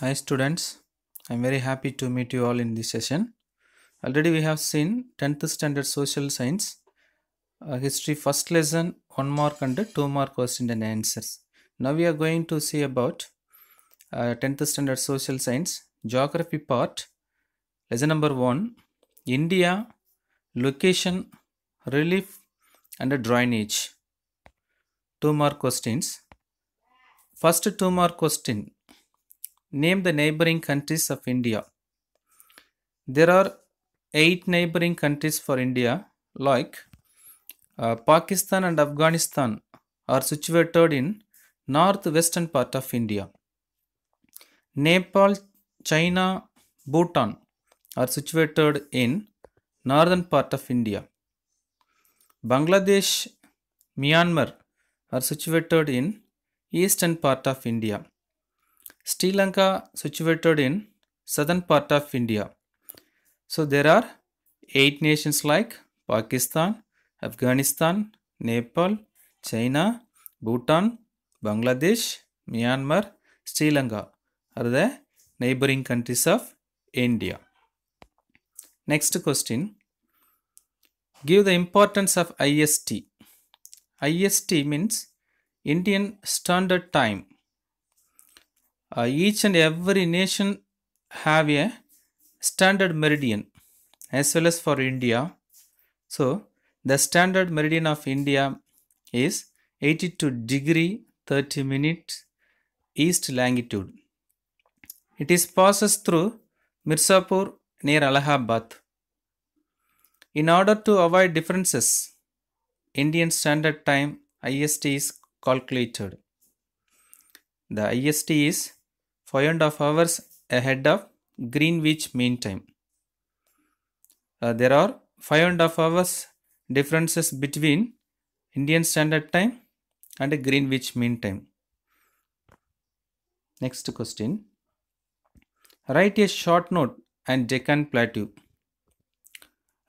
Hi students, I am very happy to meet you all in this session. Already we have seen 10th standard social science, uh, history first lesson, 1 mark and 2 mark question and answers. Now we are going to see about uh, 10th standard social science, geography part, lesson number 1, India, location, relief and drainage. 2 mark questions. First 2 mark question Name the neighboring countries of India. There are eight neighboring countries for India, like uh, Pakistan and Afghanistan are situated in northwestern part of India. Nepal, China, Bhutan are situated in northern part of India. Bangladesh, Myanmar are situated in eastern part of India. Sri Lanka situated in southern part of India. So there are eight nations like Pakistan, Afghanistan, Nepal, China, Bhutan, Bangladesh, Myanmar, Sri Lanka are the neighboring countries of India. Next question. Give the importance of IST. IST means Indian Standard Time uh, each and every nation have a standard meridian as well as for India. So the standard meridian of India is 82 degree 30 minutes east longitude. It is passes through Mirzapur near Allahabad. In order to avoid differences, Indian Standard Time IST is calculated. The IST is five and a half hours ahead of Greenwich Mean Time. Uh, there are five and a half hours differences between Indian Standard Time and Greenwich Mean Time. Next question. Write a short note and Deccan Plateau.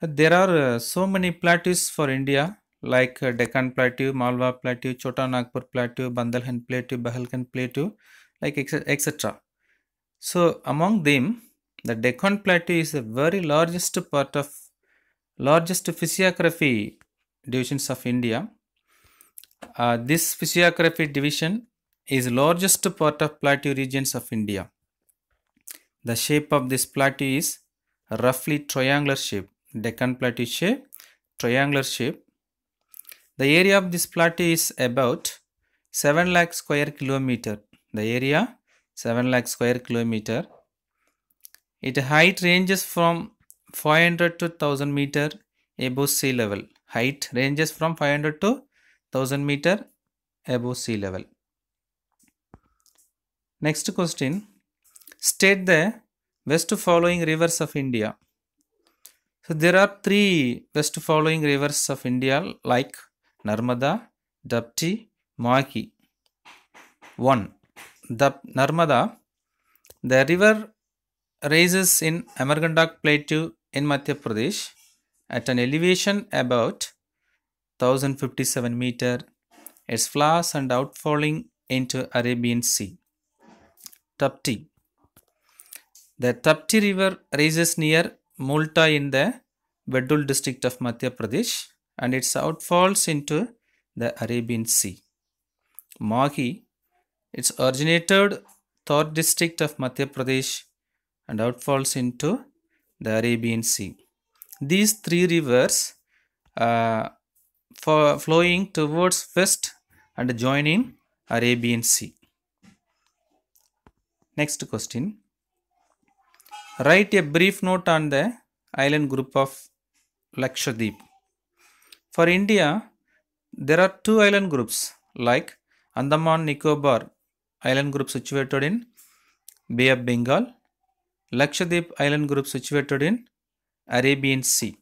Uh, there are uh, so many plateaus for India like uh, Deccan Plateau, Malwa Plateau, Chota Nagpur Plateau, Bandalhan Plateau, Bahalkan Plateau like etc. So among them, the Deccan Plateau is the very largest part of largest physiography divisions of India. Uh, this physiography division is largest part of plateau regions of India. The shape of this plateau is roughly triangular shape, Deccan Plateau shape, triangular shape. The area of this plateau is about 7 lakh square kilometer the area 7 lakh square kilometer. It height ranges from 500 to 1000 meter above sea level. Height ranges from 500 to 1000 meter above sea level. Next question. State the west following rivers of India. So there are three west following rivers of India like Narmada, Dapti, Maki. 1 the Narmada, the river rises in Amarkandak Plateau in Madhya Pradesh at an elevation about 1057 meter. Its flows and outfalling into Arabian Sea. Tapti. The Tapti River rises near Multa in the Bedul district of Madhya Pradesh and its outfalls into the Arabian Sea. Mahi it's originated 3rd district of Madhya Pradesh and outfalls into the Arabian Sea. These three rivers uh, for flowing towards west and joining Arabian Sea. Next question. Write a brief note on the island group of Lakshadweep. For India, there are two island groups like Andaman Nicobar island group situated in Bay of Bengal, Lakshadweep island group situated in Arabian Sea.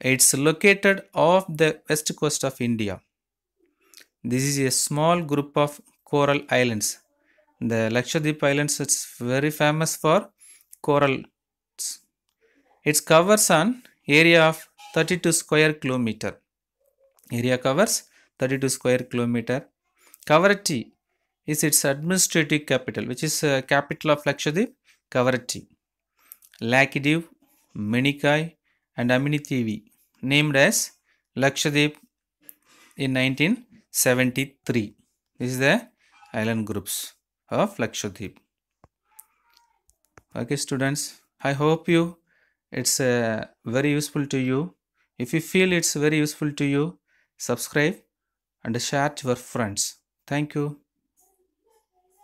It's located off the west coast of India. This is a small group of coral islands. The Lakshadweep Islands is very famous for coral. It covers an area of 32 square kilometer. Area covers 32 square kilometer. Coverage is its administrative capital, which is uh, capital of Lakshadweep, Kavaratti, Lakshadweep, Menikai, and Aminitivi, named as Lakshadweep in 1973. This is the island groups of Lakshadweep. Okay, students, I hope you it's uh, very useful to you. If you feel it's very useful to you, subscribe and share to your friends. Thank you.